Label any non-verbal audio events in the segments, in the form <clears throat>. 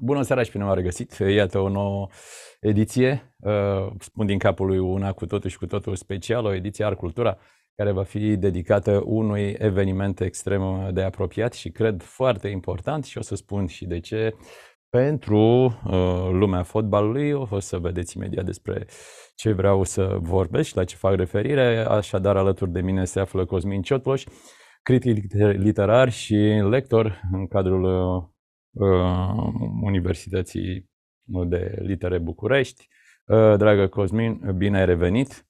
Bună seara și bine m-am regăsit. Iată o nouă ediție. Uh, spun din capul lui una cu totul și cu totul special, o ediție Ar Cultura, care va fi dedicată unui eveniment extrem de apropiat și cred foarte important și o să spun și de ce. Pentru uh, lumea fotbalului, o să vedeți imediat despre ce vreau să vorbesc și la ce fac referire. Așadar, alături de mine se află Cosmin Ciotloș, critic literar și lector în cadrul uh, Uh, Universității de Litere București. Uh, dragă Cosmin, bine ai revenit!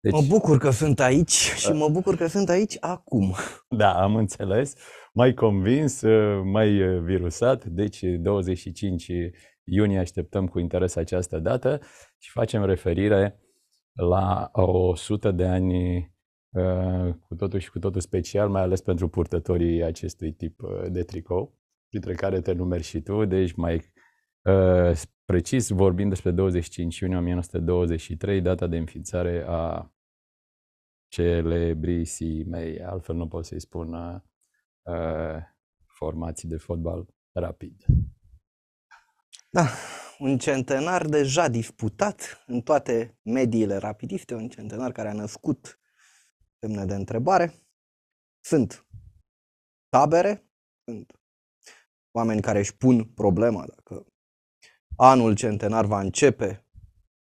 Deci... Mă bucur că sunt aici și uh. mă bucur că sunt aici acum. Da, am înțeles. Mai convins, mai virusat. Deci 25 iunie așteptăm cu interes această dată și facem referire la 100 de ani cu totul și cu totul special, mai ales pentru purtătorii acestui tip de tricou printre care te numeri și tu, deci mai uh, precis vorbind despre 25 iunie 1923, data de înființare a celebrisii mei, altfel nu pot să-i spun uh, formații de fotbal rapid. Da, un centenar deja disputat în toate mediile rapidiste, un centenar care a născut semne de întrebare. Sunt tabere, sunt oameni care își pun problema dacă anul centenar va începe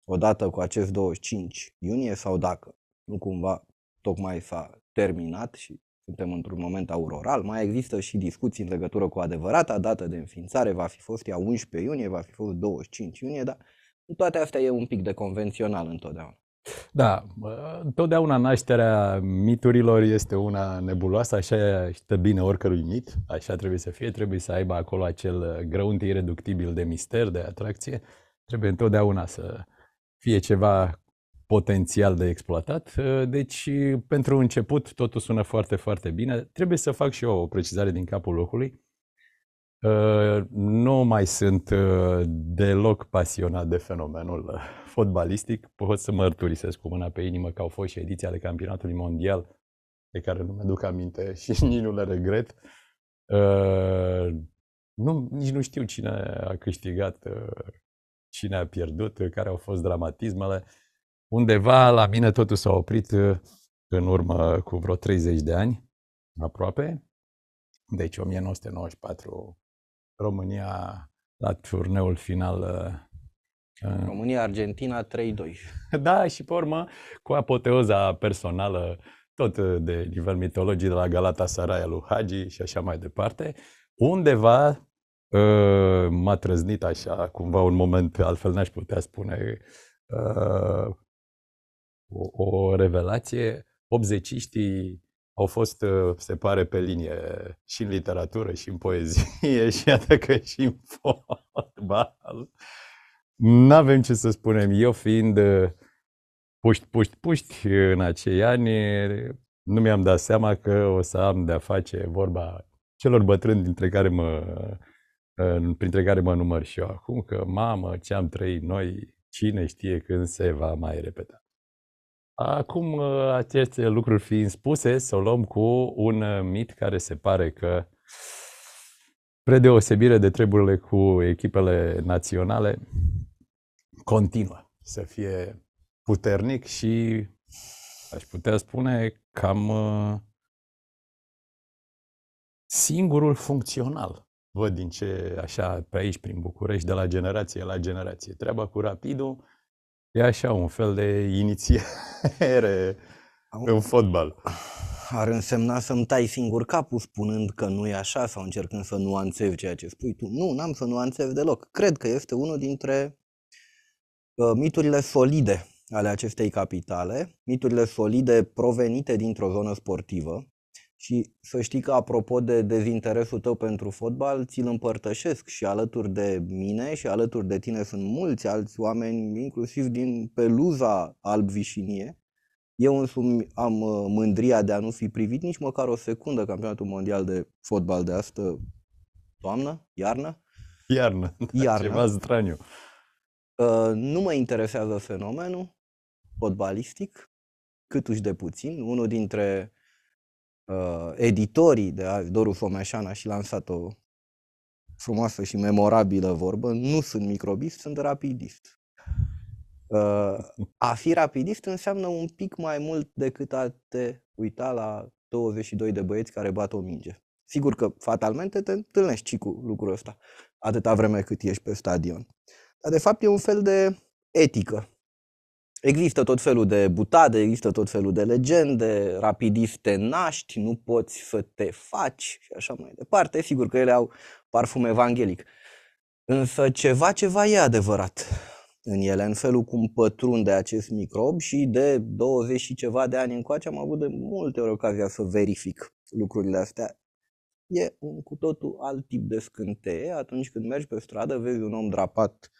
odată cu acest 25 iunie sau dacă nu cumva tocmai s-a terminat și suntem într-un moment auroral, mai există și discuții în legătură cu adevărata dată de înființare, va fi fost ea 11 iunie, va fi fost 25 iunie, dar toate astea e un pic de convențional întotdeauna. Da, întotdeauna nașterea miturilor este una nebuloasă, așa stă bine oricărui mit, așa trebuie să fie, trebuie să aibă acolo acel grăunt ireductibil de mister, de atracție, trebuie întotdeauna să fie ceva potențial de exploatat. Deci, pentru început, totul sună foarte, foarte bine. Trebuie să fac și eu o precizare din capul locului. Nu mai sunt uh, deloc pasionat de fenomenul uh, fotbalistic. Pot să mărturisesc cu mâna pe inimă că au fost și ediții ale campionatului mondial de care nu mi-aduc aminte <laughs> și nici nu le regret. Uh, nu, nici nu știu cine a câștigat, cine a pierdut, care au fost dramatismele. Undeva la mine totul s-a oprit în urmă cu vreo 30 de ani, aproape. Deci 1994 România la turneul final. Uh, România-Argentina 3-2. <laughs> da, și pe urmă cu apoteoza personală tot uh, de nivel mitologic de la Galatasaray lui Hagi și așa mai departe. Undeva uh, m-a trăznit așa, cumva un moment, altfel n-aș putea spune, o, o revelație. 80 au fost, uh, se pare, pe linie și în literatură, și în poezie, <laughs> și iată că și în fotbal. Nu avem ce să spunem. Eu fiind uh, puști, puști, puști în acei ani, nu mi-am dat seama că o să am de-a face vorba celor bătrâni dintre care mă, uh, printre care mă număr și eu acum, că mamă, ce am trăit noi, cine știe când se va mai repeta. Acum, ă, aceste lucruri fiind spuse, să o luăm cu un ă, mit care se pare că, predeosebire de treburile cu echipele naționale, continuă să fie puternic și, aș putea spune, cam ă, singurul funcțional. Văd din ce așa pe aici, prin București, de la generație la generație. Treaba cu rapidul, E așa, un fel de inițiere în fotbal. Ar însemna să-mi tai singur capul spunând că nu e așa sau încercând să nuanțez ceea ce spui tu. Nu, n-am să nuanțez deloc. Cred că este unul dintre uh, miturile solide ale acestei capitale, miturile solide provenite dintr-o zonă sportivă, și să știi că, apropo de dezinteresul tău pentru fotbal, ți-l împărtășesc și alături de mine și alături de tine sunt mulți alți oameni, inclusiv din peluza alb-vișinie. Eu însumi am uh, mândria de a nu fi privit nici măcar o secundă campionatul mondial de fotbal de astă toamnă, iarnă. Iarnă, <laughs> da, iarnă. ceva straniu. Uh, nu mă interesează fenomenul fotbalistic, cât de puțin. Unul dintre uh, editorii de Doru Fomeșan a și lansat o frumoasă și memorabilă vorbă, nu sunt microbist, sunt rapidist. Uh, a fi rapidist înseamnă un pic mai mult decât a te uita la 22 de băieți care bat o minge. Sigur că fatalmente te întâlnești și cu lucrul ăsta, atâta vreme cât ești pe stadion. Dar de fapt e un fel de etică Există tot felul de butade, există tot felul de legende, rapidiv te naști, nu poți să te faci și așa mai departe. Sigur că ele au parfum evanghelic. Însă ceva, ceva e adevărat în ele, în felul cum pătrunde acest microb și de 20 și ceva de ani încoace am avut de multe ori ocazia să verific lucrurile astea. E un cu totul alt tip de scânteie atunci când mergi pe stradă, vezi un om drapat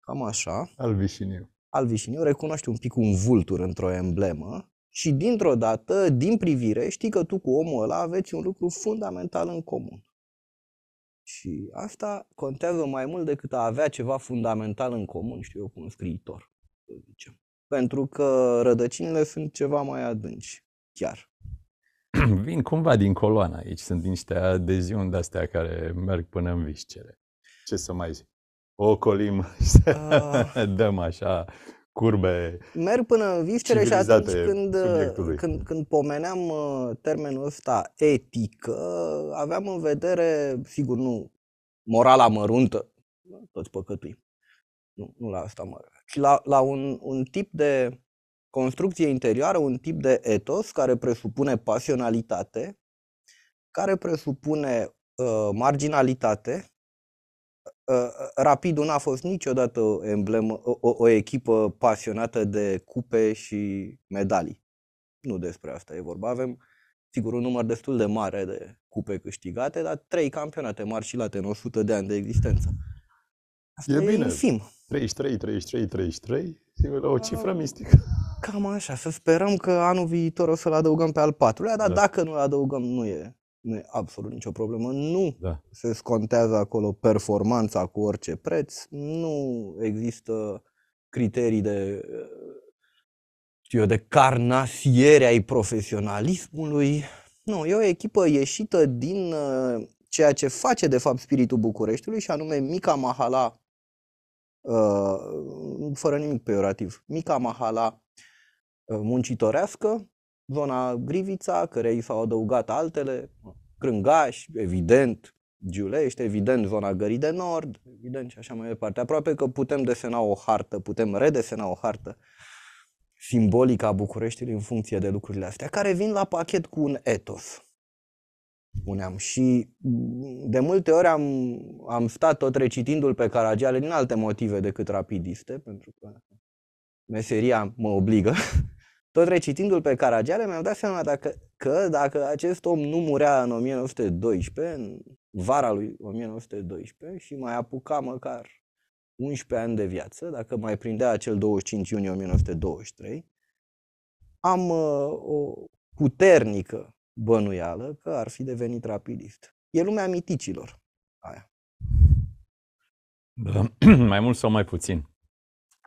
cam așa. vișiniu. Alvișiniu recunoști un pic un vultur într-o emblemă și dintr-o dată, din privire, știi că tu cu omul ăla aveți un lucru fundamental în comun. Și asta contează mai mult decât a avea ceva fundamental în comun, știu eu, cu un scriitor, să zicem. Pentru că rădăcinile sunt ceva mai adânci, chiar. <clears throat> Vin cumva din coloana. aici, sunt niște adeziuni de-astea care merg până în viscere. Ce să mai zic? o ocolim uh, <laughs> dăm așa curbe Merg până în viscere și atunci când, uh, când, când pomeneam uh, termenul ăsta etică, aveam în vedere, sigur, nu morala măruntă, toți păcătui, nu, nu la asta mă ci la, la un, un tip de construcție interioară, un tip de etos care presupune pasionalitate, care presupune uh, marginalitate, Uh, rapidul n-a fost niciodată o emblemă, o, o echipă pasionată de cupe și medalii. Nu despre asta e vorba. Avem, sigur, un număr destul de mare de cupe câștigate, dar trei campionate mari și late în 100 de ani de existență. Asta e, e bine. infim. 33, 33, 33, o cifră mistică. Cam așa, să sperăm că anul viitor o să-l adăugăm pe al patrulea, dar da. dacă nu-l adăugăm, nu e nu e absolut nicio problemă, nu da. se scontează acolo performanța cu orice preț, nu există criterii de știu eu, de carnasiere ai profesionalismului. Nu, e o echipă ieșită din uh, ceea ce face de fapt spiritul Bucureștiului și anume mica mahala, uh, fără nimic peorativ, mica mahala uh, muncitorească, zona Grivița, care i s-au adăugat altele, Crângaș, evident, Giulești, evident zona Gării de Nord, evident și așa mai departe. Aproape că putem desena o hartă, putem redesena o hartă simbolică a Bucureștiului în funcție de lucrurile astea, care vin la pachet cu un etos. Spuneam. Și de multe ori am, am stat tot recitindu-l pe Caragiale din alte motive decât rapidiste, pentru că meseria mă obligă <laughs> Tot recitindu-l pe Caragiale, mi-am dat seama dacă, că dacă acest om nu murea în 1912, în vara lui 1912, și mai apuca măcar 11 ani de viață, dacă mai prindea acel 25 iunie 1923, am uh, o puternică bănuială că ar fi devenit rapidist. E lumea miticilor aia. Da, <clears throat> mai mult sau mai puțin.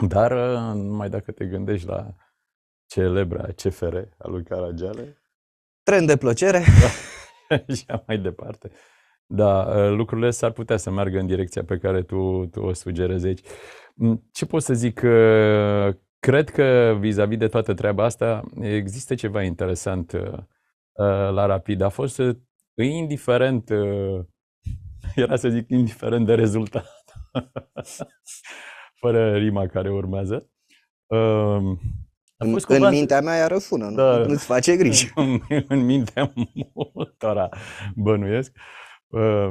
Dar uh, numai dacă te gândești la celebra CFR a lui Caragiale. Tren de plăcere. Da. <laughs> și mai departe. Da, ă, lucrurile s-ar putea să meargă în direcția pe care tu, tu o sugerezi aici. Mm, ce pot să zic? Ă, cred că vis-a-vis de toată treaba asta există ceva interesant ă, la Rapid. A fost indiferent, era să zic indiferent de rezultat, <laughs> fără rima care urmează în, în mintea mea ea răsună, da. nu? nu-ți face griji. <laughs> în, în mintea multora bănuiesc. Uh,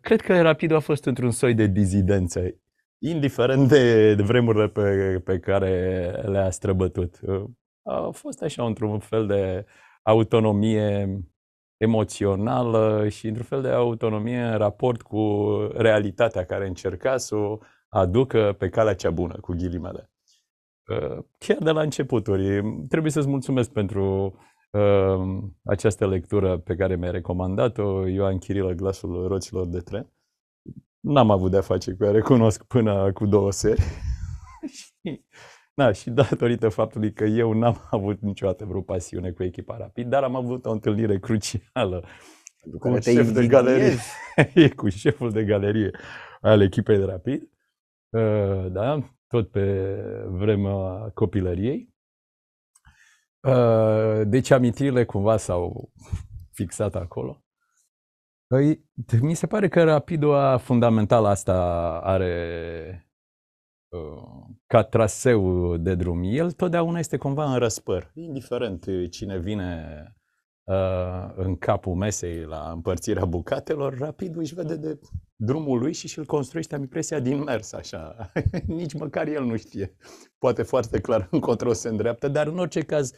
cred că rapid a fost într-un soi de dizidență, indiferent de, de vremurile pe, pe care le-a străbătut. Uh, a fost așa într-un fel de autonomie emoțională și într-un fel de autonomie în raport cu realitatea care încerca să o aducă pe calea cea bună, cu ghilimele chiar de la începuturi. Trebuie să-ți mulțumesc pentru uh, această lectură pe care mi-ai recomandat-o, Ioan Chirilă, Glasul Roților de Tren. N-am avut de-a face cu ea, recunosc, până cu două seri. <laughs> și, na, și datorită faptului că eu n-am <laughs> avut niciodată vreo pasiune cu echipa rapid, dar am avut o întâlnire crucială cu un șef de galerie. <laughs> cu șeful de galerie al echipei de rapid. Uh, da, tot pe vremea copilăriei. Uh, deci amintirile cumva s-au fixat acolo. Păi, mi se pare că Rapidoa fundamental asta are uh, ca traseu de drum. El totdeauna este cumva în răspăr, indiferent cine vine uh, în capul mesei la împărțirea bucatelor, Rapidul își vede de drumul lui și și-l construiește, am impresia, din mers, așa. <laughs> Nici măcar el nu știe. Poate foarte clar <laughs> încotro se îndreaptă, dar în orice caz,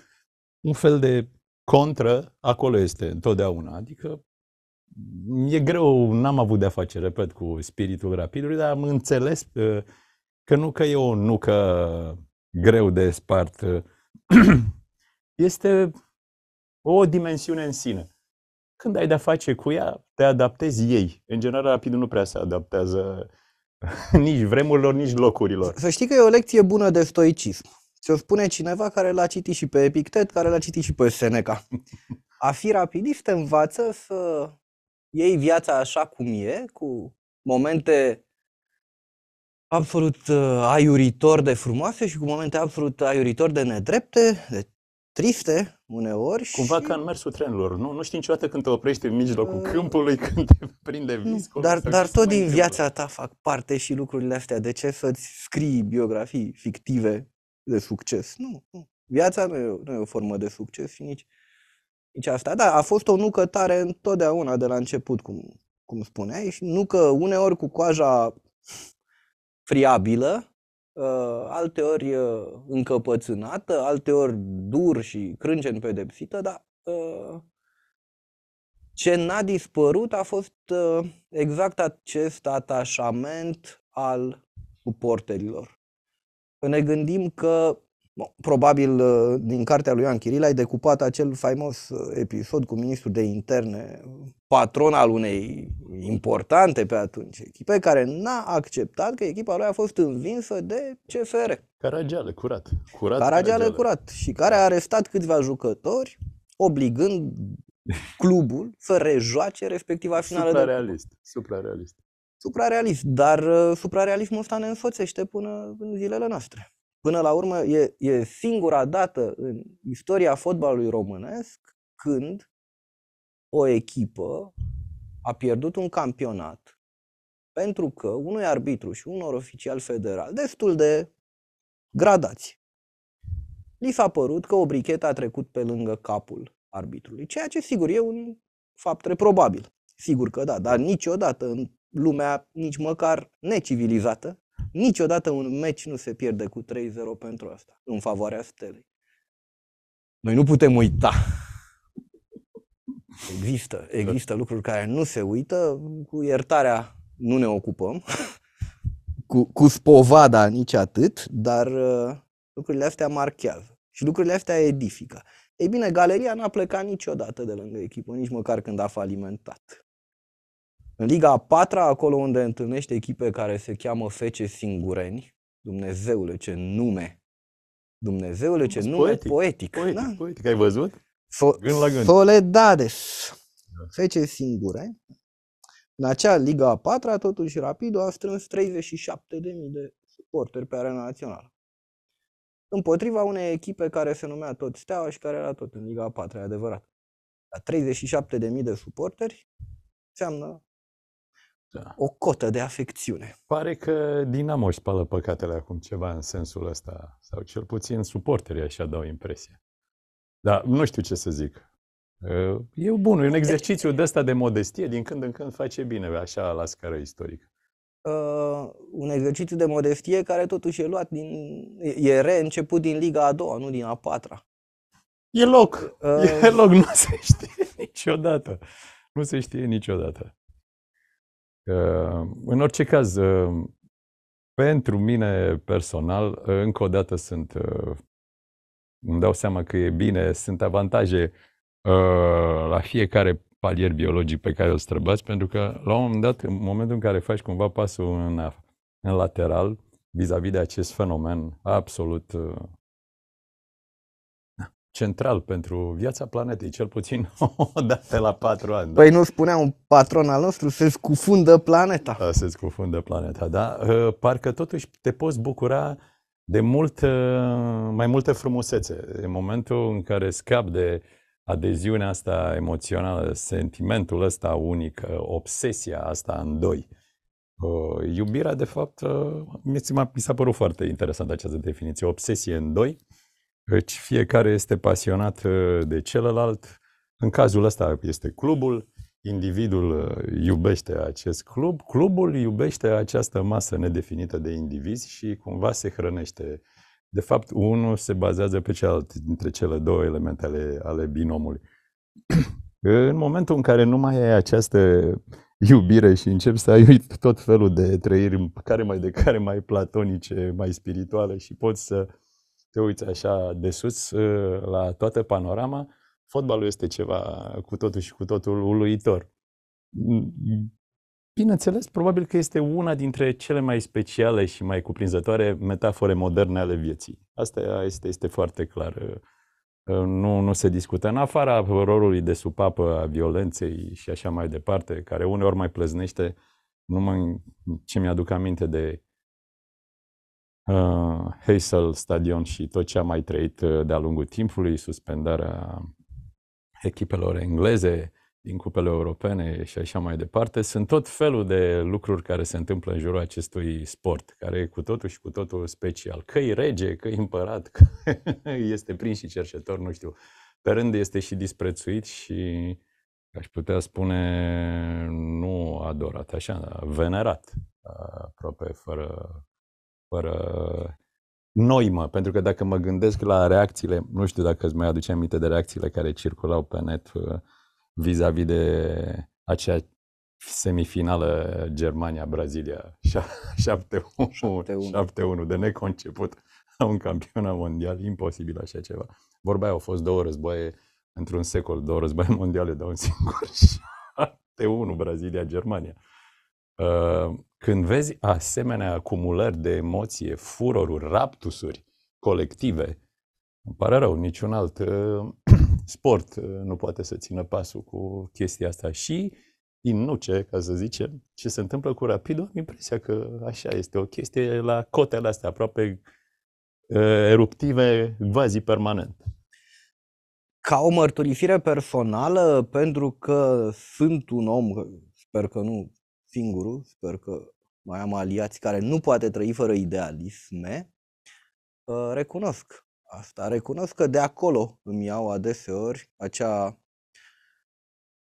un fel de contră acolo este întotdeauna. Adică mm, e greu, n-am avut de-a face, repet, cu spiritul rapidului, dar am înțeles uh, că nu că e o nucă greu de spart. Uh, <clears throat> este o dimensiune în sine. Când ai de-a face cu ea, te adaptezi ei. În general, rapidul nu prea se adaptează <laughs> nici vremurilor, nici locurilor. Să știi că e o lecție bună de stoicism. Ți-o spune cineva care l-a citit și pe Epictet, care l-a citit și pe Seneca. A fi rapidist te învață să iei viața așa cum e, cu momente absolut uh, aiuritor de frumoase și cu momente absolut aiuritor de nedrepte, de trifte uneori. Cumva și... ca în mersul trenurilor, nu? Nu știi niciodată când te oprești în mijlocul uh... câmpului, <laughs> când te prinde viscul. Dar, dar tot din întâmplă. viața ta fac parte și lucrurile astea. De ce să-ți scrii biografii fictive de succes? Nu, nu. Viața nu e, nu e o formă de succes și nici, nici asta. Da, a fost o nucă tare întotdeauna de la început, cum, cum spuneai, și nucă uneori cu coaja friabilă, Uh, alteori uh, încăpățânată, alteori dur și crâncen pedepsită, dar uh, ce n-a dispărut a fost exact acest atașament al suporterilor. Ne gândim că Bon, probabil uh, din cartea lui Ioan Chiril ai decupat acel faimos uh, episod cu ministrul de interne, patron al unei importante pe atunci echipe, care n-a acceptat că echipa lui a fost învinsă de CFR. Caragiale, curat. curat Caragiale, carageală. curat. Și care a arestat câțiva jucători, obligând <laughs> clubul să rejoace respectiva finală. Suprarealist. De... Suprarealist. Suprarealist, dar uh, suprarealismul ăsta ne însoțește până în zilele noastre. Până la urmă, e, e singura dată în istoria fotbalului românesc când o echipă a pierdut un campionat pentru că unui arbitru și unor oficial federal destul de gradați li s-a părut că o brichetă a trecut pe lângă capul arbitrului, ceea ce sigur e un fapt reprobabil. Sigur că da, dar niciodată în lumea nici măcar necivilizată Niciodată un meci nu se pierde cu 3-0 pentru asta, în favoarea stelei. Noi nu putem uita. Există, există lucruri care nu se uită, cu iertarea nu ne ocupăm, cu, cu spovada nici atât, dar uh, lucrurile astea marchează și lucrurile astea edifică. Ei bine, galeria n-a plecat niciodată de lângă echipă, nici măcar când a falimentat. În Liga a patra, acolo unde întâlnește echipe care se cheamă Fece Singureni, Dumnezeule, ce nume! Dumnezeule, ce nume poetic! Poetic, poetic, da? poetic. ai văzut? So- gând la gând. Soledades, da. Fece Singureni. În acea Liga a patra, totuși, Rapidul a strâns 37.000 de suporteri pe arena națională împotriva unei echipe care se numea tot Steaua și care era tot în Liga a 4, e adevărat. La 37.000 de de suporteri înseamnă da. o cotă de afecțiune. Pare că Dinamo își spală păcatele acum ceva în sensul ăsta, sau cel puțin suporterii așa dau impresia. Dar nu știu ce să zic. Ă, e bun, e un exercițiu de ăsta de modestie, din când în când face bine, așa la scară istorică. Uh, un exercițiu de modestie care totuși e luat din. e reînceput din Liga a doua, nu din a patra. E loc. Uh, e loc, nu se știe niciodată. Nu se știe niciodată. În orice caz, uh, pentru mine personal, uh, încă o dată sunt, uh, îmi dau seama că e bine, sunt avantaje la fiecare palier biologic pe care îl străbați, pentru că la un moment dat, în momentul în care faci cumva pasul în, în lateral, vis-a-vis de acest fenomen absolut central pentru viața planetei, cel puțin <laughs> o dată la patru ani. Da. Păi da? nu spunea un patron al nostru, se scufundă planeta. Da, se scufundă planeta, da. Ă, parcă totuși te poți bucura de mult, ă, mai multe frumusețe. În momentul în care scap de adeziunea asta emoțională, sentimentul ăsta unic, ă, obsesia asta în doi, iubirea, de fapt, mi s-a părut foarte interesantă această definiție, obsesie în doi, deci fiecare este pasionat uh, de celălalt. În cazul ăsta este clubul, individul uh, iubește acest club, clubul iubește această masă nedefinită de indivizi și cumva se hrănește. De fapt, unul se bazează pe celălalt dintre cele două elemente ale, ale binomului. <clears throat> în momentul în care nu mai ai această iubire și începi să ai tot felul de trăiri, care mai de care mai platonice, mai spirituale și poți să uh, te uiți așa de sus ă, la toată panorama, fotbalul este ceva cu totul și cu totul uluitor. Bineînțeles, probabil că este una dintre cele mai speciale și mai cuprinzătoare metafore moderne ale vieții. Asta este, este foarte clar. Ă, ă, nu, nu se discută în afara rolului de supapă a violenței și așa mai departe, care uneori mai plăznește. Nu mă, ce mi-aduc aminte de uh, Hazel Stadion și tot ce am mai trăit uh, de-a lungul timpului, suspendarea echipelor engleze din cupele europene și așa mai departe, sunt tot felul de lucruri care se întâmplă în jurul acestui sport, care e cu totul și cu totul special. Că e rege, că e împărat, <laughs> că este prins și cerșetor, nu știu. Pe rând este și disprețuit și aș putea spune nu adorat, așa, venerat, aproape fără, fără noimă, pentru că dacă mă gândesc la reacțiile, nu știu dacă îți mai aduce aminte de reacțiile care circulau pe net uh, vis-a-vis de acea semifinală Germania-Brazilia 7-1 <laughs> de neconceput la un campionat mondial, imposibil așa ceva. Vorba aia, au fost două războaie într-un secol, două războaie mondiale de un singur 7-1 <laughs> Brazilia-Germania. Uh, când vezi asemenea acumulări de emoție, furoruri, raptusuri colective, îmi pare rău, niciun alt uh, <clears throat> sport uh, nu poate să țină pasul cu chestia asta. Și din nuce, ca să zicem, ce se întâmplă cu Rapidul, am impresia că așa este o chestie la cotele astea, aproape uh, eruptive, vazi permanent. Ca o mărturisire personală, pentru că sunt un om, sper că nu singurul, sper că mai am aliați care nu poate trăi fără idealisme, uh, recunosc asta, recunosc că de acolo îmi iau adeseori acea,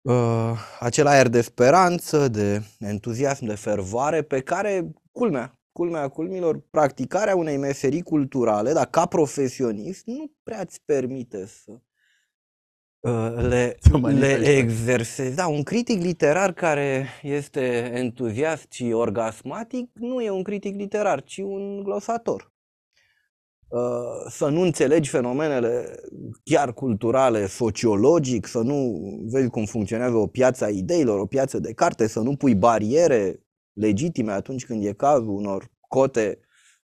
uh, acel aer de speranță, de entuziasm, de fervoare pe care, culmea, culmea culmilor, practicarea unei meserii culturale, dar ca profesionist, nu prea ți permite să Uh, le, <laughs> le exersezi. Da, un critic literar care este entuziast și orgasmatic nu e un critic literar, ci un glosator. Uh, să nu înțelegi fenomenele chiar culturale, sociologic, să nu vezi cum funcționează o piață a ideilor, o piață de carte, să nu pui bariere legitime atunci când e cazul unor cote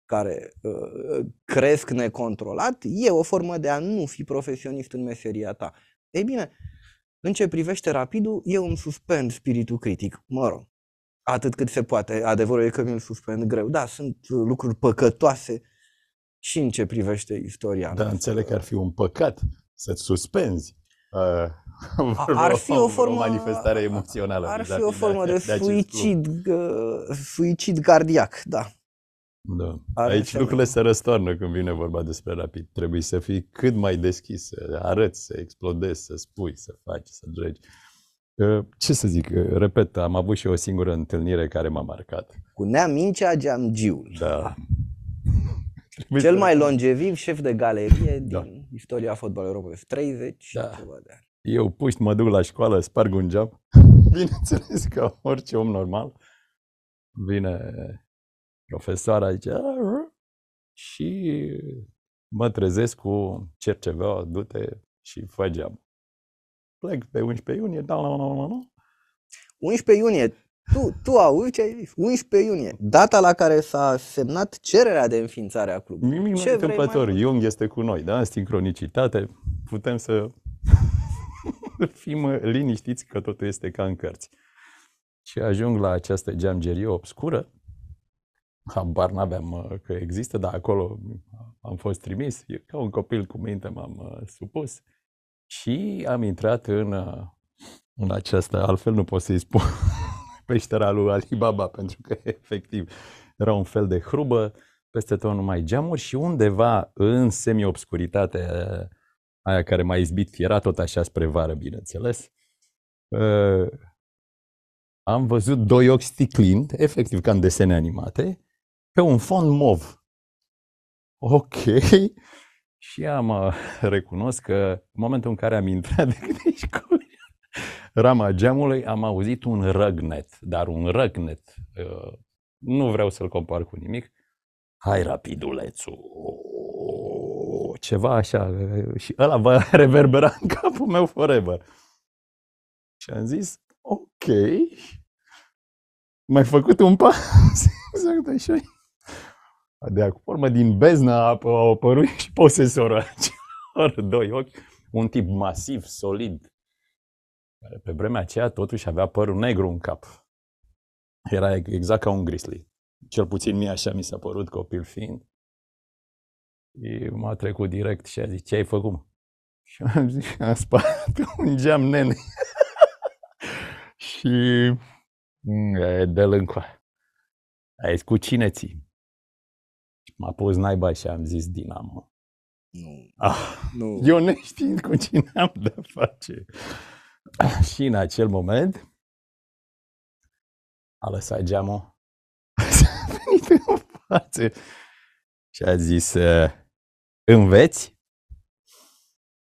care uh, cresc necontrolat, e o formă de a nu fi profesionist în meseria ta. Ei bine, în ce privește rapidul, eu îmi suspend spiritul critic, mă rog, atât cât se poate. Adevărul e că mi-l suspend greu. Da, sunt uh, lucruri păcătoase și în ce privește istoria. Dar înțeleg că ar fi un păcat să-ți suspenzi uh, ar <laughs> fi o formă, o manifestare emoțională. Ar da, fi o da, formă da, de, de suicid, uh, suicid cardiac, da. Da. Are Aici seama. lucrurile se răstoarnă când vine vorba despre rapid. Trebuie să fii cât mai deschis, să arăți, să explodezi, să spui, să faci, să dregi. Ce să zic, repet, am avut și o singură întâlnire care m-a marcat. Cu Nea Mincea Geamgiul. Da. <laughs> Cel mai longeviv șef de galerie da. din istoria fotbalului european. 30 da. ceva de ani. Eu puști, mă duc la școală, sparg un geam. <laughs> Bineînțeles că orice om normal vine profesoara zice, ah, ah, ah. și mă trezesc cu cerceva, du-te și fă geam. Plec pe 11 iunie, da, la, la, la, la. 11 iunie, tu, tu auzi ce ai zis? 11 iunie, data la care s-a semnat cererea de înființare a clubului. Nimic ce întâmplător, mai Jung este cu noi, da? Sincronicitate, putem să <laughs> fim liniștiți că totul este ca în cărți. Și ajung la această geamgerie obscură, habar n-aveam uh, că există, dar acolo am fost trimis. Eu, ca un copil cu minte m-am uh, supus și am intrat în, uh, în această, altfel nu pot să-i spun, <laughs> peștera lui Alibaba, pentru că efectiv era un fel de hrubă, peste tot numai geamuri și undeva în semi-obscuritate aia care m-a izbit, era tot așa spre vară, bineînțeles, am văzut doi ochi sticlind, efectiv ca în desene animate, pe un fond mov. Ok. <laughs> Și am uh, <laughs> recunosc că în momentul în care am intrat de gândești cu <laughs> rama geamului, am auzit un răgnet, dar un răgnet. Uh, nu vreau să-l compar cu nimic. Hai rapidulețul! Oh, ceva așa. Uh, și ăla va reverbera în capul meu forever. Și am zis, ok, mai făcut un pas exact așa de acum urmă, din bezna au apărut și posesorul acelor <laughs> doi ochi, un tip masiv, solid, care pe vremea aceea totuși avea părul negru în cap. Era exact ca un grizzly. Cel puțin mie așa mi s-a părut copil fiind. Și m-a trecut direct și a zis, ce ai făcut? <laughs> Și am zis, am spart <laughs> un geam nene. și mm, de lângă. Ai zis, cu cine ții? m-a pus naiba și am zis Dinamo. Nu. Ah, nu. Eu neștiind cu cine am de face. și în acel moment a lăsat geamul, s-a venit în față și a zis, înveți?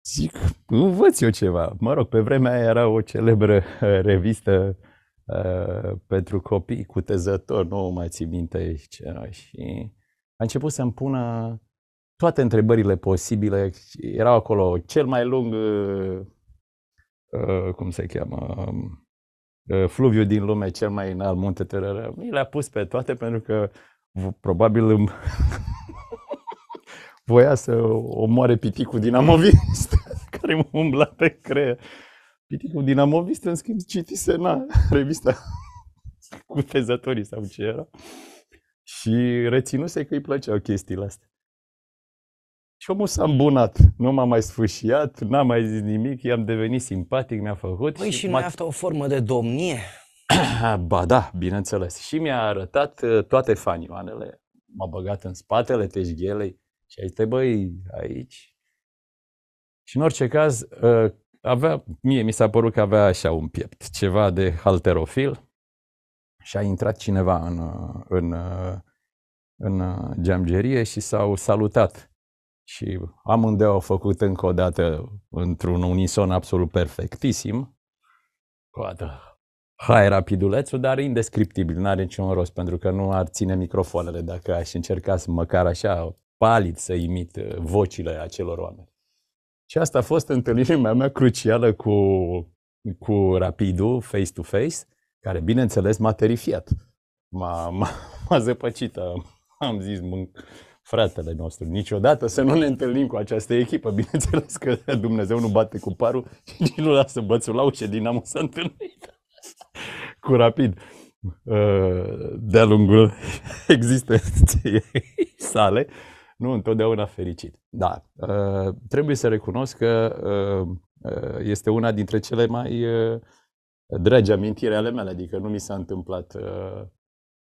Zic, învăț eu ceva. Mă rog, pe vremea aia era o celebră uh, revistă uh, pentru copii cu tezător, nu mai ții minte ce și a început să-mi pună toate întrebările posibile. Era acolo cel mai lung, uh, cum se cheamă, um, uh, fluviu din lume, cel mai înalt, munte Terără. Mi le-a pus pe toate pentru că probabil îmi <laughs> voia să omoare piticul dinamovist <laughs> care mă umbla pe creier. Piticul dinamovist, în schimb, citise na, revista <laughs> cu tezătorii sau ce era. Și reținuse că îi plăceau chestiile astea. Și omul s-a îmbunat, nu m-a mai sfâșiat, n-am mai zis nimic, i-am devenit simpatic, mi-a făcut. Păi și, și nu asta o formă de domnie? <clears throat> ba da, bineînțeles. Și mi-a arătat uh, toate fanioanele, m-a băgat în spatele teșghelei și ai zis, băi, aici. Și în orice caz, uh, avea, mie mi s-a părut că avea așa un piept, ceva de halterofil, și a intrat cineva în, în, în geamgerie și s-au salutat. Și amândoi au făcut încă o dată într-un unison absolut perfectisim. Coadă. Hai rapidulețul, dar indescriptibil, n-are niciun rost, pentru că nu ar ține microfoanele dacă aș încerca să măcar așa palid să imit uh, vocile acelor oameni. Și asta a fost întâlnirea mea, crucială cu, cu Rapidu, face-to-face care, bineînțeles, m-a terifiat. M-a, m-a, m-a zăpăcit. Am zis, mânc, fratele nostru, niciodată să nu ne întâlnim cu această echipă. <laughs> Bineînțeles că Dumnezeu nu bate cu parul și <laughs> nici nu lasă bățulau și Dinamo s-a întâlnit <laughs> cu rapid. Ă, de-a lungul existenței sale, nu întotdeauna fericit. Da, ă, trebuie să recunosc că ă, este una dintre cele mai dragi amintiri ale mele, adică nu mi s-a întâmplat uh,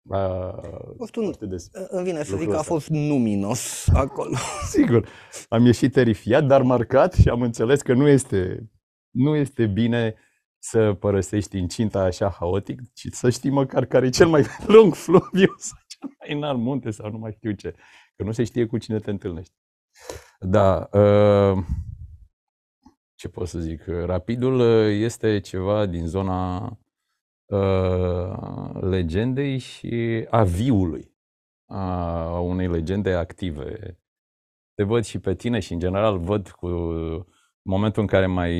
uh, foarte des. Îmi vine să zic că a fost luminos. acolo. <laughs> Sigur, am ieșit terifiat, dar marcat și am înțeles că nu este, nu este bine să părăsești incinta așa haotic, ci să știi măcar care e cel mai <laughs> lung fluviu <laughs> sau cel mai înalt munte sau nu mai știu ce. Că nu se știe cu cine te întâlnești. Da, uh, ce pot să zic, Rapidul uh, este ceva din zona uh, legendei și a viului, a unei legende active. Te văd și pe tine și în general văd cu momentul în care mai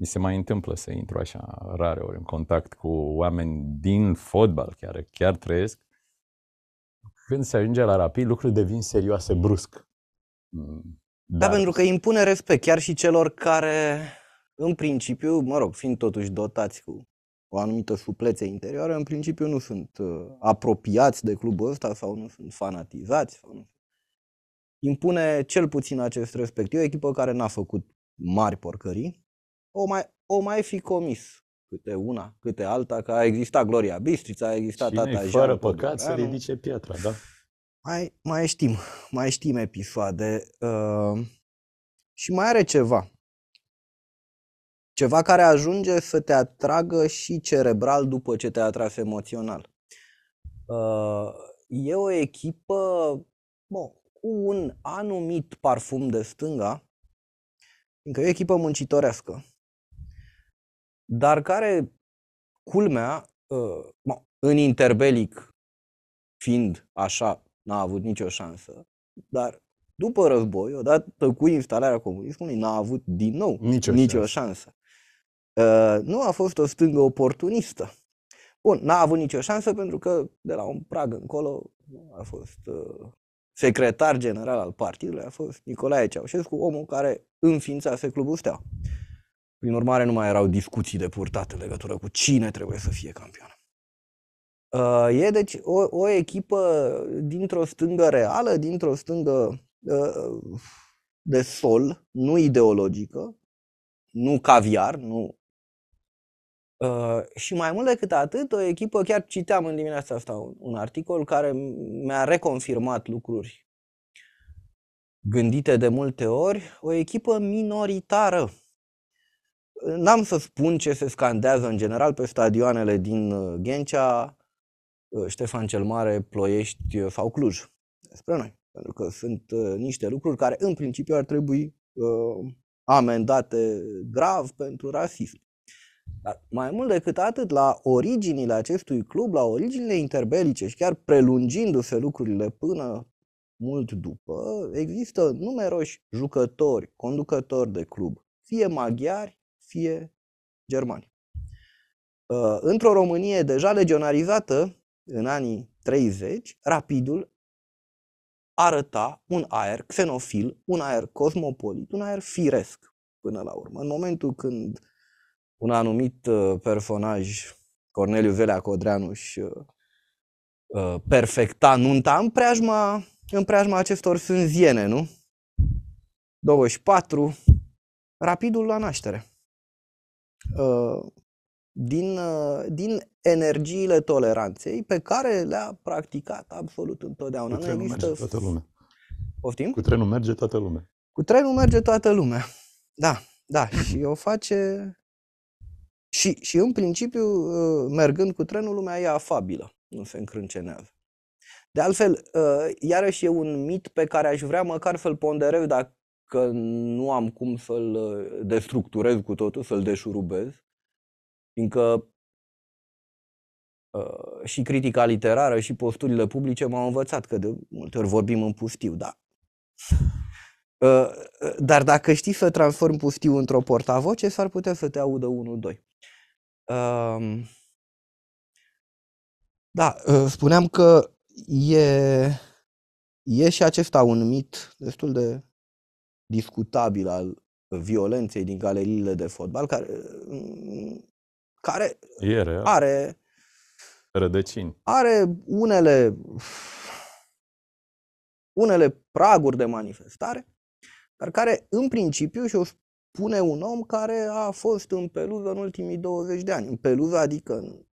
mi se mai întâmplă să intru așa rare ori în contact cu oameni din fotbal chiar, chiar trăiesc, când se ajunge la rapid, lucrurile devin serioase brusc. Mm. Da, da, pentru că impune respect chiar și celor care, în principiu, mă rog, fiind totuși dotați cu o anumită suplețe interioară, în principiu nu sunt uh, apropiați de clubul ăsta sau nu sunt fanatizați. Sau nu. Impune cel puțin acest respect. E o echipă care n-a făcut mari porcării. O mai, o mai fi comis câte una, câte alta, că a existat Gloria Bistrița, a existat Cine Tata fără păcat să ridice piatra, da? mai, mai știm, <laughs> mai știm episoade uh, și mai are ceva. Ceva care ajunge să te atragă și cerebral după ce te-a atras emoțional. Uh, e o echipă bo, cu un anumit parfum de stânga, fiindcă e o echipă muncitorească, dar care, culmea, uh, bo, în interbelic fiind așa n-a avut nicio șansă, dar după război, odată cu instalarea comunismului, n-a avut din nou nicio, nicio șansă. șansă. Uh, nu a fost o stângă oportunistă. Bun, n-a avut nicio șansă pentru că de la un prag încolo a fost uh, secretar general al partidului, a fost Nicolae Ceaușescu, omul care înființase Clubul Steaua. Prin urmare, nu mai erau discuții de purtate în legătură cu cine trebuie să fie campion. Uh, e deci o, o echipă dintr-o stângă reală, dintr-o stângă uh, de sol, nu ideologică, nu caviar, nu. Uh, și mai mult decât atât, o echipă, chiar citeam în dimineața asta un, un articol care mi-a reconfirmat lucruri gândite de multe ori, o echipă minoritară. N-am să spun ce se scandează în general pe stadioanele din uh, Ghencea, Ă, Ștefan cel Mare, Ploiești sau ă, Cluj spre noi. Pentru că sunt ă, niște lucruri care în principiu ar trebui amendate grav pentru rasism. Dar mai mult decât atât, la originile acestui club, la originile interbelice și chiar prelungindu-se lucrurile până mult după, există numeroși jucători, conducători de club, fie maghiari, fie germani. Într-o Românie deja legionarizată, în anii 30, rapidul arăta un aer xenofil, un aer cosmopolit, un aer firesc până la urmă. În momentul când un anumit uh, personaj, Corneliu Velea Codreanu, își uh, uh, perfecta nunta în preajma, în preajma acestor sânziene, nu? 24, rapidul la naștere din, uh, din energiile toleranței pe care le-a practicat absolut întotdeauna. Cu trenul există... merge toată lumea. Poftim? Cu trenul merge toată lumea. Cu trenul merge toată lumea. <laughs> Da, da. și o face... Și, și în principiu, uh, mergând cu trenul, lumea e afabilă. Nu se încrâncenează. De altfel, uh, iarăși e un mit pe care aș vrea măcar să-l ponderez dacă nu am cum să-l destructurez cu totul, să-l deșurubez. Fiindcă uh, și critica literară și posturile publice m-au învățat că de multe ori vorbim în pustiu, da. Uh, dar dacă știi să transformi pustiu într-o portavoce, s-ar putea să te audă 1-2. Uh, da, spuneam că e, e și acesta un mit destul de discutabil al violenței din galeriile de fotbal, care care real. are rădăcini. Are unele unele praguri de manifestare, dar care în principiu și o pune un om care a fost în peluză în ultimii 20 de ani. În peluză adică în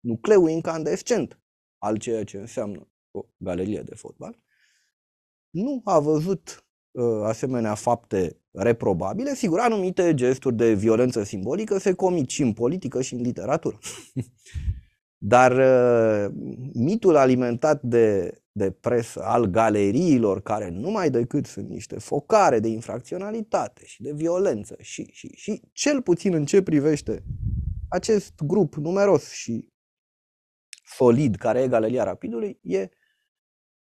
nucleul incandescent al ceea ce înseamnă o galerie de fotbal. Nu a văzut uh, asemenea fapte reprobabile, sigur, anumite gesturi de violență simbolică se comit și în politică și în literatură. <laughs> Dar uh, mitul alimentat de, de presă al galeriilor, care numai decât sunt niște focare de infracționalitate și de violență și, și, și cel puțin în ce privește acest grup numeros și solid care e Galeria Rapidului, e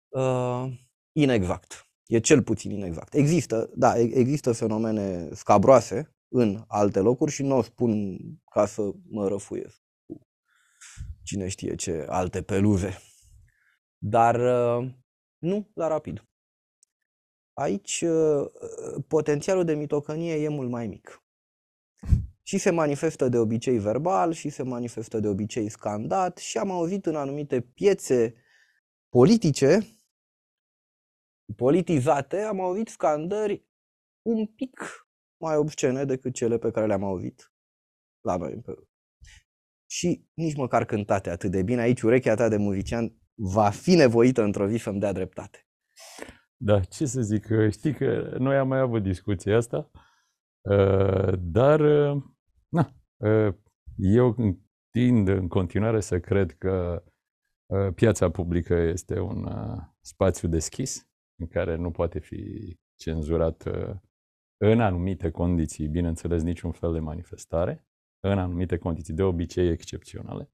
uh, inexact e cel puțin inexact. Există, da, există fenomene scabroase în alte locuri și nu o spun ca să mă răfuiesc cu cine știe ce alte peluze. Dar uh, nu la rapid. Aici uh, potențialul de mitocănie e mult mai mic. Și se manifestă de obicei verbal, și se manifestă de obicei scandat, și am auzit în anumite piețe politice politizate, am auzit scandări un pic mai obscene decât cele pe care le-am auzit la noi în Peru. Și nici măcar cântate atât de bine, aici urechea ta de muzician va fi nevoită într-o zi să-mi dea dreptate. Da, ce să zic, uh, știi că noi am mai avut discuția asta, uh, dar, uh, na, eu tind în continuare să cred că piața publică este un spațiu deschis în care nu poate fi cenzurat uh, în anumite condiții, bineînțeles, niciun fel de manifestare, în anumite condiții, de obicei excepționale.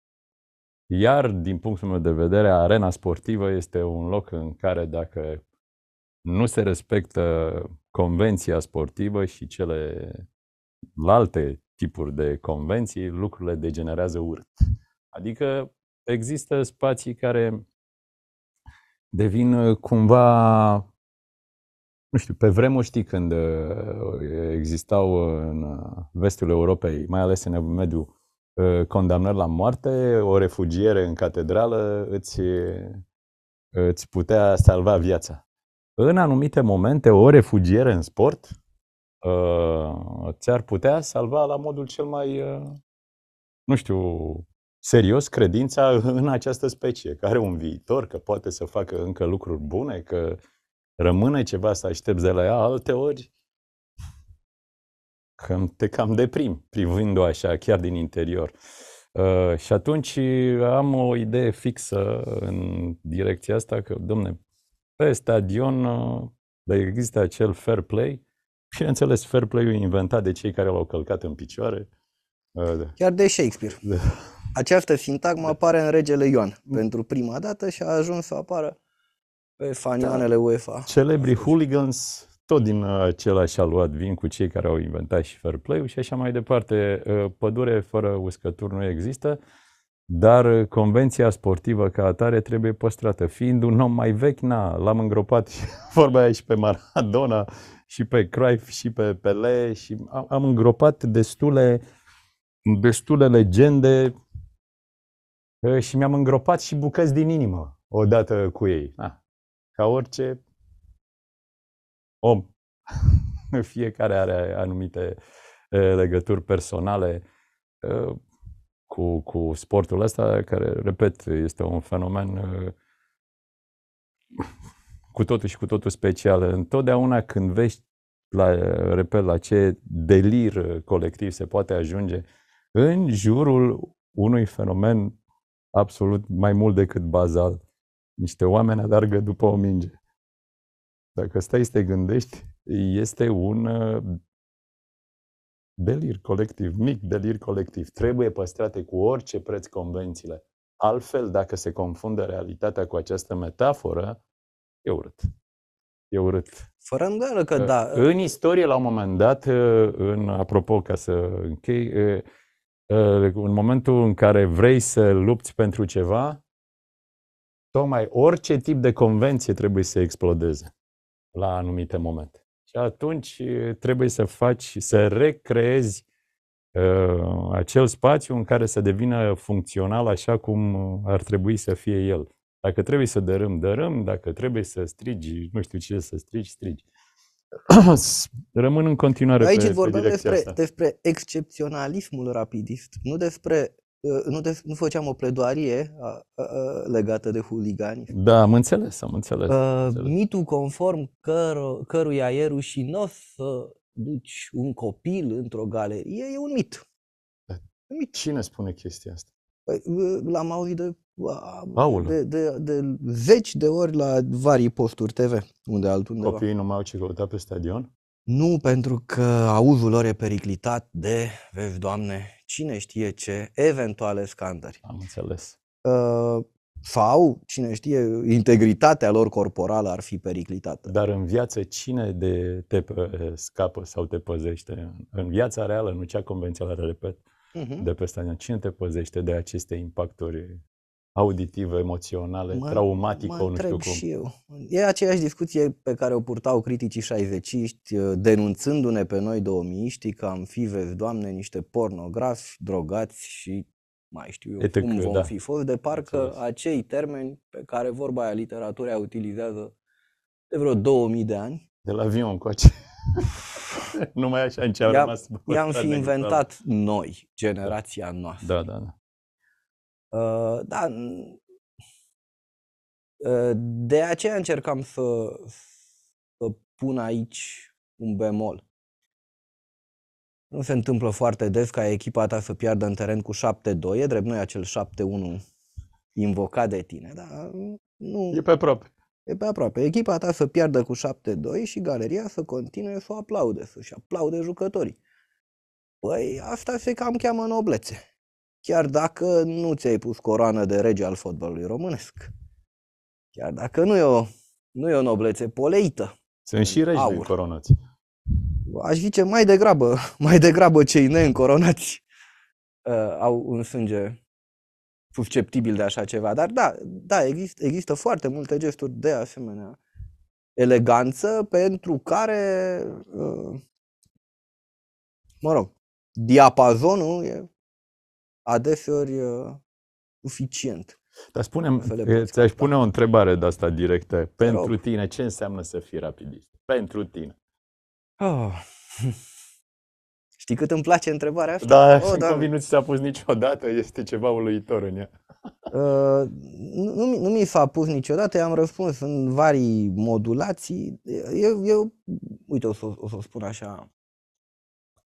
Iar, din punctul meu de vedere, arena sportivă este un loc în care dacă nu se respectă convenția sportivă și cele alte tipuri de convenții, lucrurile degenerează urât. Adică există spații care devin uh, cumva, nu știu, pe vremuri știi când uh, existau în uh, vestul Europei, mai ales în mediul condamnări la moarte, o refugiere în catedrală îți, îți putea salva viața. În anumite momente, o refugiere în sport ți-ar putea salva la modul cel mai, nu știu, serios credința în această specie, că are un viitor, că poate să facă încă lucruri bune, că rămâne ceva să aștepți de la ea, alte ori cam, te cam deprim privind-o așa, chiar din interior. Uh, și atunci uh, am o idee fixă în direcția asta că, domne, pe stadion uh, există acel fair play. Bineînțeles, fair play-ul inventat de cei care l-au călcat în picioare. Da. Chiar de Shakespeare. Da. Această sintagmă da. apare în Regele Ioan pentru prima dată și a ajuns să apară pe fanioanele da. UEFA. Celebrii hooligans tot din uh, același a luat vin cu cei care au inventat și fair play-ul și așa mai departe. Uh, pădure fără uscături nu există, dar uh, convenția sportivă ca atare trebuie păstrată. Fiind un om mai vechi, na, l-am îngropat și <laughs> vorba aia și pe Maradona, și pe Cruyff, și pe Pele, și am, am îngropat destule uh, destule legende și mi-am îngropat și bucăți din inimă odată cu ei. Ah. ca orice om. <laughs> Fiecare are anumite legături personale cu, cu sportul ăsta, care, repet, este un fenomen cu totul și cu totul special. Întotdeauna când vezi, la, repet, la ce delir colectiv se poate ajunge, în jurul unui fenomen absolut mai mult decât bazal. Niște oameni adargă după o minge. Dacă stai să te gândești, este un uh, delir colectiv, mic delir colectiv. Trebuie păstrate cu orice preț convențiile. Altfel, dacă se confundă realitatea cu această metaforă, e urât. E urât. Fără îndoială că da. În istorie, la un moment dat, uh, în, apropo, ca să închei, uh, Ă, în momentul în care vrei să lupți pentru ceva, tocmai orice tip de convenție trebuie să explodeze la anumite momente. Și atunci trebuie să faci, să recreezi uh, acel spațiu în care să devină funcțional așa cum ar trebui să fie el. Dacă trebuie să dărâm, dărâm, dacă trebuie să strigi, nu știu ce să strigi, strigi. <clears throat> Rămân în continuare Aici pe, vorbeam pe despre, asta. despre excepționalismul rapidist, nu despre uh, nu, de, nu făceam o pledoarie a, a, a, legată de huligani. Da, am înțeles, am înțeles. Uh, a, înțeles. Mitul conform căr, căruia e rușinos să duci un copil într-o galerie e un mit. Da. un mit. Cine spune chestia asta? Păi, l-am auzit de, Aula. de, de, de zeci de ori la varii posturi TV, unde altundeva. Copiii nu mai au ce căuta pe stadion? Nu, pentru că auzul lor e periclitat de, vezi, Doamne, cine știe ce, eventuale scandări. Am înțeles. Uh, sau, cine știe, integritatea lor corporală ar fi periclitată. Dar în viață cine de te scapă sau te păzește? În viața reală, nu cea convențională, repet uh-huh. de peste ani. Cine te păzește de aceste impacturi auditive, emoționale, mă, traumatică, mă nu știu cum. și eu. E aceeași discuție pe care o purtau criticii 60 uh, denunțându-ne pe noi 2000 că am fi, vezi, doamne, niște pornografi, drogați și mai știu eu Etic, cum vom da. fi fost, de parcă Înțeles. acei termeni pe care vorba aia literaturea utilizează de vreo 2000 de ani. De la avion încoace. <laughs> <laughs> Numai așa în ce a rămas. I-am fi inventat toată. noi, generația da. noastră. Da, da, da. Uh, da uh, de aceea încercam să, să pun aici un bemol. Nu se întâmplă foarte des ca echipa ta să piardă în teren cu 7-2, e drept noi acel 7-1 invocat de tine, dar nu... E pe aproape. E pe aproape. Echipa ta să piardă cu 7-2 și galeria să continue să o aplaude, să-și aplaude jucătorii. Păi, asta se cam cheamă noblețe. Chiar dacă nu ți-ai pus coroană de rege al fotbalului românesc. Chiar dacă nu e o, nu e o noblețe poleită. Sunt și regi aur. coronați. Aș zice mai degrabă, <laughs> mai degrabă cei neîncoronați uh, au un sânge susceptibil de așa ceva. Dar da, da exist, există foarte multe gesturi de asemenea eleganță pentru care, uh, mă rog, diapazonul e adeseori uh, suficient. Dar spunem, ți-aș da. pune o întrebare de asta directă. Pentru tine, ce înseamnă să fii rapidist? Pentru tine. Oh. <laughs> Știi cât îmi place întrebarea asta? Da, oh, sunt <laughs> da. convins nu ți s-a pus niciodată, este ceva uluitor în ea. Uh, nu, nu mi s-a pus niciodată, i-am răspuns în vari modulații. Eu, eu uite, o să, o să spun așa,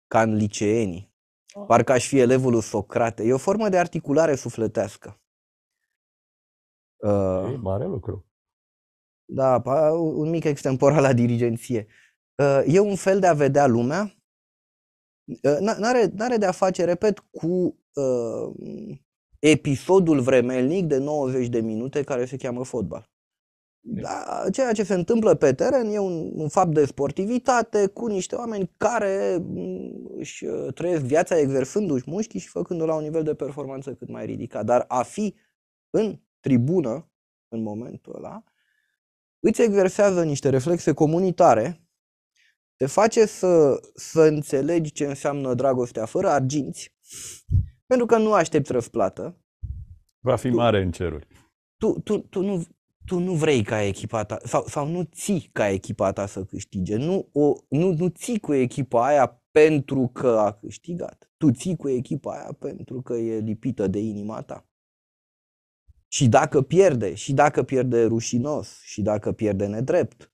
ca în liceenii. Oh. Parcă aș fi elevul lui Socrate. E o formă de articulare sufletească. Uh, e mare lucru. Da, un mic extemporal la dirigenție. Uh, e un fel de a vedea lumea Ă, n-are, n-are de a face, repet, cu uh, episodul vremelnic de 90 de minute care se cheamă fotbal. Da, ceea ce se întâmplă pe teren e un, un fapt de sportivitate cu niște oameni care își ă, trăiesc viața exersându-și mușchii și făcându la un nivel de performanță cât mai ridicat. Dar a fi în tribună în momentul ăla îți exersează niște reflexe comunitare te face să, să înțelegi ce înseamnă dragostea fără arginți, pentru că nu aștepți răsplată. Va fi tu, mare în ceruri. Tu, tu, tu, nu, tu nu vrei ca echipa ta, sau, sau nu ții ca echipa ta să câștige. Nu, o, nu, nu ții cu echipa aia pentru că a câștigat. Tu ții cu echipa aia pentru că e lipită de inima ta. Și dacă pierde, și dacă pierde rușinos, și dacă pierde nedrept,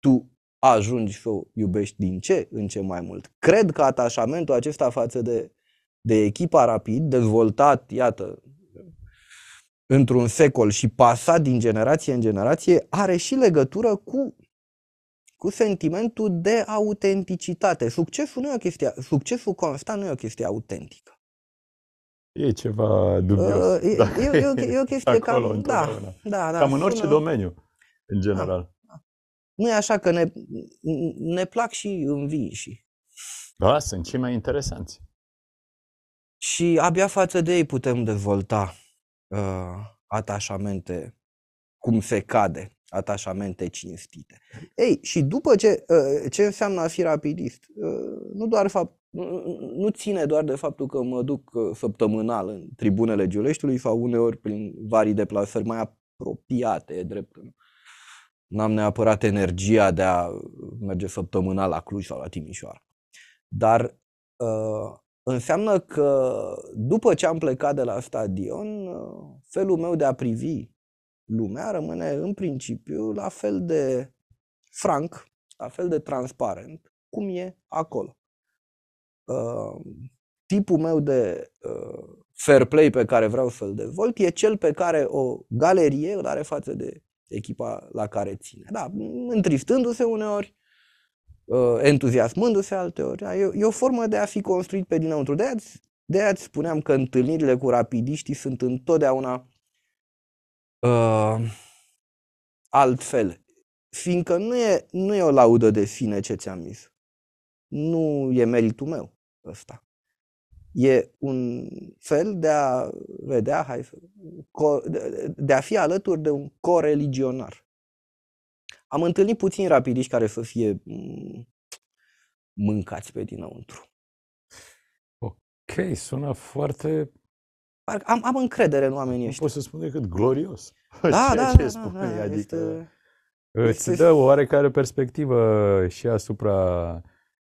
tu ajungi să o iubești din ce în ce mai mult. Cred că atașamentul acesta față de, de echipa rapid, dezvoltat, iată, într-un secol și pasat din generație în generație, are și legătură cu, cu sentimentul de autenticitate. Succesul, nu e o chestie, succesul constant nu e o chestie autentică. E ceva dubios. Uh, e, e, e, e o chestie acolo, cam, da, da, da, cam în orice sună... domeniu, în general. Da nu e așa că ne, ne plac și și. Da, sunt cei mai interesanți. Și abia față de ei putem dezvolta uh, atașamente cum se cade, atașamente cinstite. Ei, și după ce, uh, ce înseamnă a fi rapidist? Uh, nu doar fapt, nu ține doar de faptul că mă duc uh, săptămânal în tribunele Giuleștiului sau uneori prin varii deplasări mai apropiate, drept Uh, N-am neapărat energia de a merge săptămânal la Cluj sau la Timișoara. Dar uh, înseamnă că după ce am plecat de la stadion, uh, felul meu de a privi lumea rămâne în principiu la fel de franc, la fel de transparent, cum e acolo. Uh, tipul meu de uh, fair play pe care vreau să-l dezvolt e cel pe care o galerie îl are față de echipa la care ține. Da, întristându-se uneori, uh, entuziasmându-se alteori. Da, e, e o formă de a fi construit pe dinăuntru. De-aia, de-aia spuneam că întâlnirile cu rapidiștii sunt întotdeauna uh, altfel. Fiindcă nu e, nu e o laudă de sine ce ți-am zis. Nu e meritul meu ăsta. E un fel de a vedea, hai, de a fi alături de un coreligionar. Am întâlnit puțini rapidiști care să fie mm, mâncați pe dinăuntru. Ok, sună foarte... am, am încredere în oamenii ăștia. Nu pot să spun decât glorios. <laughs> Da, da, da, ce da, da, da, adică este... îți dă o oarecare perspectivă și asupra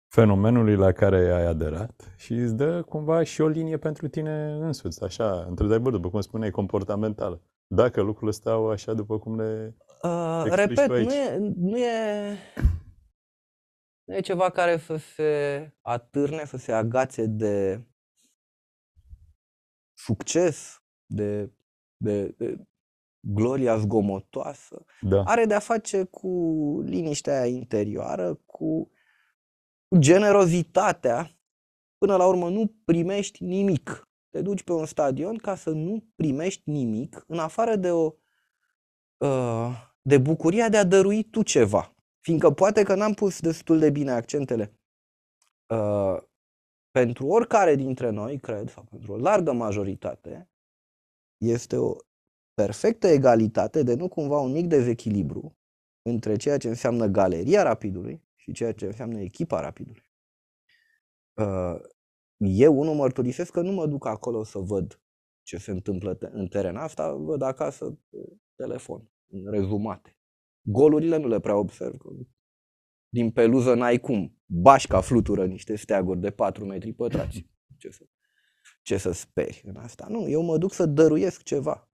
fenomenului la care ai aderat și îți dă cumva și o linie pentru tine însuți, așa, între adevăr după cum spuneai, comportamental. Dacă lucrurile stau așa după cum le uh, Repet, nu e, nu e nu e ceva care să se atârne, să se agațe de succes, de, de, de gloria zgomotoasă. Da. Are de-a face cu liniștea interioară, cu cu generozitatea, până la urmă nu primești nimic. Te duci pe un stadion ca să nu primești nimic, în afară de o uh, de bucuria de a dărui tu ceva. Fiindcă poate că n-am pus destul de bine accentele. Uh, pentru oricare dintre noi, cred, sau pentru o largă majoritate, este o perfectă egalitate de nu cumva un mic dezechilibru între ceea ce înseamnă galeria rapidului și ceea ce înseamnă echipa Rapidului. Uh, eu unul mărturisesc că nu mă duc acolo să văd ce se întâmplă în teren. Asta văd acasă telefon, rezumate. Golurile nu le prea observ. Din peluză n-ai cum. Bașca flutură niște steaguri de 4 metri pătrați. <laughs> Ce să, ce să speri în asta? Nu, eu mă duc să dăruiesc ceva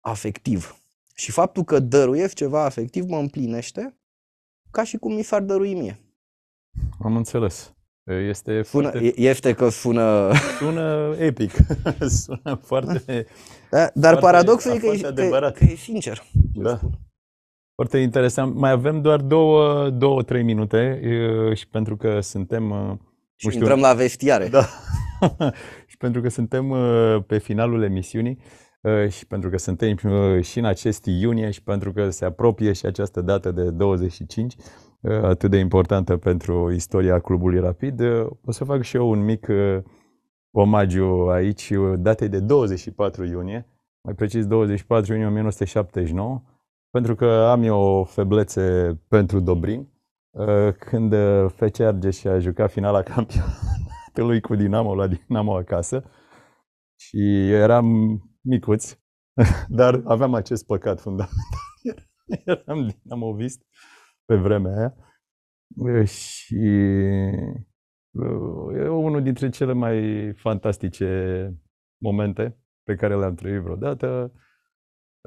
afectiv. Și faptul că dăruiesc ceva afectiv mă împlinește ca și cum mi s-ar dărui mie. Am înțeles. Este sună, foarte... Este că sună... Sună epic. <laughs> sună foarte... Da, dar foarte, paradoxul e că e, că, că e sincer. Da. Foarte interesant. Mai avem doar două, două trei minute și pentru că suntem... Uh, și știu, intrăm la vestiare. Da. <laughs> și pentru că suntem uh, pe finalul emisiunii, Eh, și pentru că suntem și în acest iunie și pentru că se apropie și această dată de 25, eh, atât de importantă pentru istoria clubului Rapid, eh, o să fac și eu un mic omagiu aici, datei de 24 iunie, mai precis 24 iunie 1979, pentru că am eu o feblețe pentru Dobrin. Când FC Argeș a jucat finala <laughs> campionatului cu Dinamo la Dinamo acasă și eram micuți, <laughs> dar aveam acest păcat fundamental. <laughs> Eram dinamovist pe vremea aia și uh, e unul dintre cele mai fantastice momente pe care le-am trăit vreodată.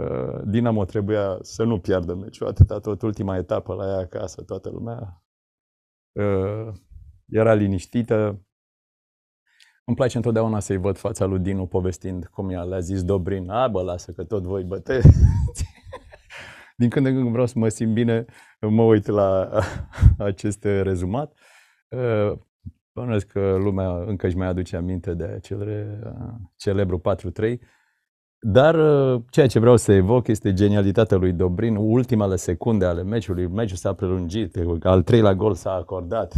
Uh, Dinamo trebuia să nu piardă meciul, atâta tot ultima etapă la ea acasă, toată lumea uh, era liniștită, îmi place întotdeauna să-i văd fața lui Dinu povestind cum i-a le-a zis Dobrin, a, bă, lasă că tot voi bătezi. <laughs> Din când în când vreau să mă simt bine, mă uit la <laughs> acest rezumat. Uh, bănuiesc că lumea încă își mai aduce aminte de acel celebru 4-3. Dar uh, ceea ce vreau să evoc este genialitatea lui Dobrin, ultimele secunde ale meciului. Meciul s-a prelungit, al treilea gol s-a acordat,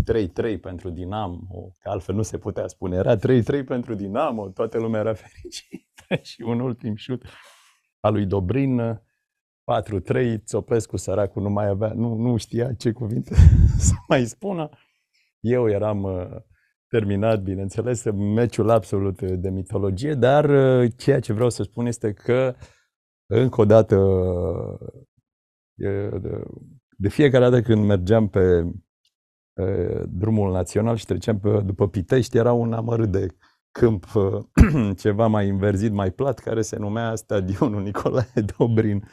3-3 pentru Dinamo, că altfel nu se putea spune, era 3-3 pentru Dinamo, toată lumea era <laughs> fericită și un ultim șut al lui Dobrin, 4-3, Țopescu săracul nu mai avea, nu, nu știa ce cuvinte <laughs> să mai spună. Eu eram uh, terminat, bineînțeles, meciul absolut de mitologie, dar uh, ceea ce vreau să spun este că, încă o dată, uh, de fiecare dată când mergeam pe uh, drumul național și treceam pe, după Pitești, era un amăr de câmp <clears throat> ceva mai inverzit, mai plat, care se numea Stadionul Nicolae Dobrin.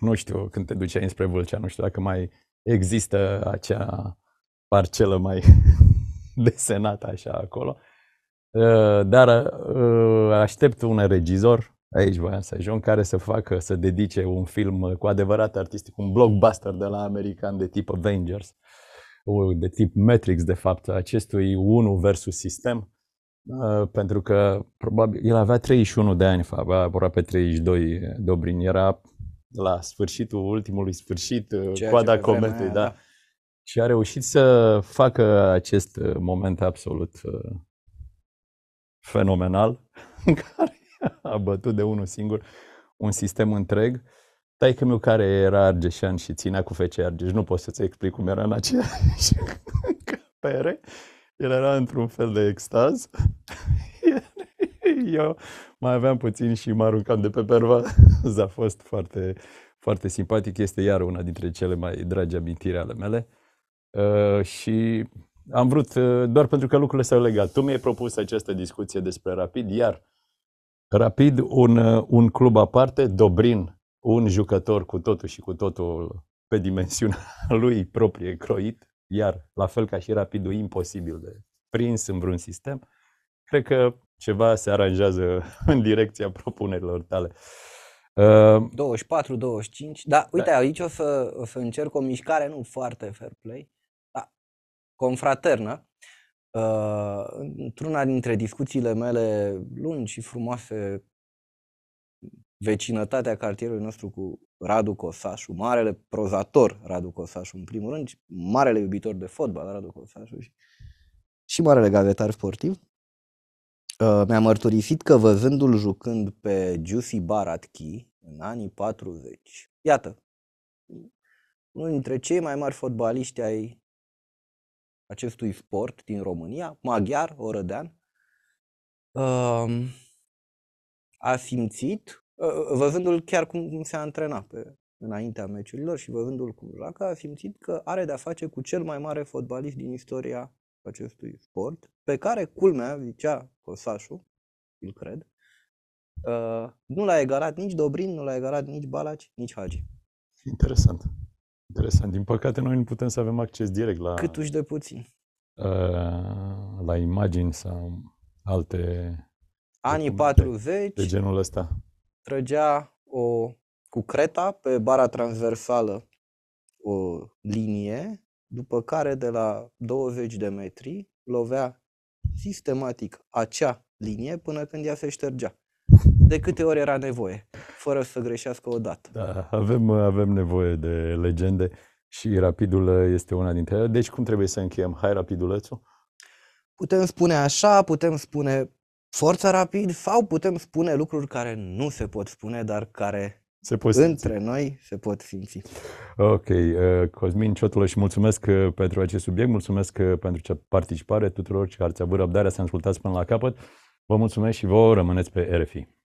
Nu știu, când te duceai înspre Vâlcea, nu știu dacă mai există acea parcelă mai <laughs> <laughs> desenat așa acolo. Uh, dar uh, aștept un regizor, aici voiam să ajung, care să facă, să dedice un film uh, cu adevărat artistic, un blockbuster de la american de tip Avengers, de tip Matrix, de fapt, acestui 1 versus sistem, pentru că probabil el avea 31 de ani, avea aproape 32 Dobrin, era la sfârșitul ultimului sfârșit, Ceea coada cometei, da. da și a reușit să facă acest uh, moment absolut uh, fenomenal, <laughs> în care a bătut de unul singur un sistem întreg. Taică meu care era argeșan și ținea cu fece Argeș, nu pot să-ți explic cum era în aceeași <laughs> capere. El era într-un fel de extaz. <laughs> Eu mai aveam puțin și mă aruncam de pe perva. A fost foarte, foarte simpatic. Este iar una dintre cele mai dragi amintiri ale mele. Uh, și am vrut, uh, doar pentru că lucrurile s-au legat. Tu mi-ai propus această discuție despre Rapid, iar Rapid, un, uh, un club aparte, Dobrin, un jucător cu totul și cu totul pe dimensiunea <laughs> lui proprie croit, iar la fel ca și Rapidul, imposibil de prins în vreun sistem. Cred că ceva se aranjează <laughs> în direcția propunerilor tale. 24-25, da, uite, da. aici o să, o să încerc o mișcare nu foarte fair play, confraternă. Uh, într-una dintre discuțiile mele lungi și frumoase, vecinătatea cartierului nostru cu Radu Cosașu, marele prozator Radu Cosașu, în primul rând, marele iubitor de fotbal Radu Cosașu și, și marele gavetar sportiv, uh, mi-a mărturisit că văzându-l jucând pe Juicy Baratki în anii 40, iată, unul dintre cei mai mari fotbaliști ai acestui sport din România, maghiar, orădean, a simțit, ă, ă, văzându-l chiar cum se antrena pe, înaintea meciurilor și văzându-l cum joacă, a simțit că are de-a face cu cel mai mare fotbalist din istoria acestui sport, pe care, culmea, zicea Cosașu, îl cred, ă, nu l-a egalat nici Dobrin, nu l-a egalat nici Balaci, nici Hagi. Interesant. Interesant. Din păcate, noi nu putem să avem acces direct la... Cât uși de puțin. Uh, la imagini sau alte... Anii 40... De genul ăsta. Trăgea o, cu creta pe bara transversală o linie, după care de la 20 de metri lovea sistematic acea linie până când ea se ștergea de câte ori era nevoie, fără să greșească o dată. Da, avem, avem nevoie de legende și Rapidul este una dintre ele. Deci cum trebuie să încheiem? Hai Rapidulețul? Putem spune așa, putem spune forța rapid sau putem spune lucruri care nu se pot spune, dar care se pot simți. între noi se pot simți. Ok, uh, Cosmin și mulțumesc uh, pentru acest subiect, mulțumesc uh, pentru participare tuturor care ați avut răbdarea să ascultați până la capăt. Vă mulțumesc și vouă rămâneți pe RFI.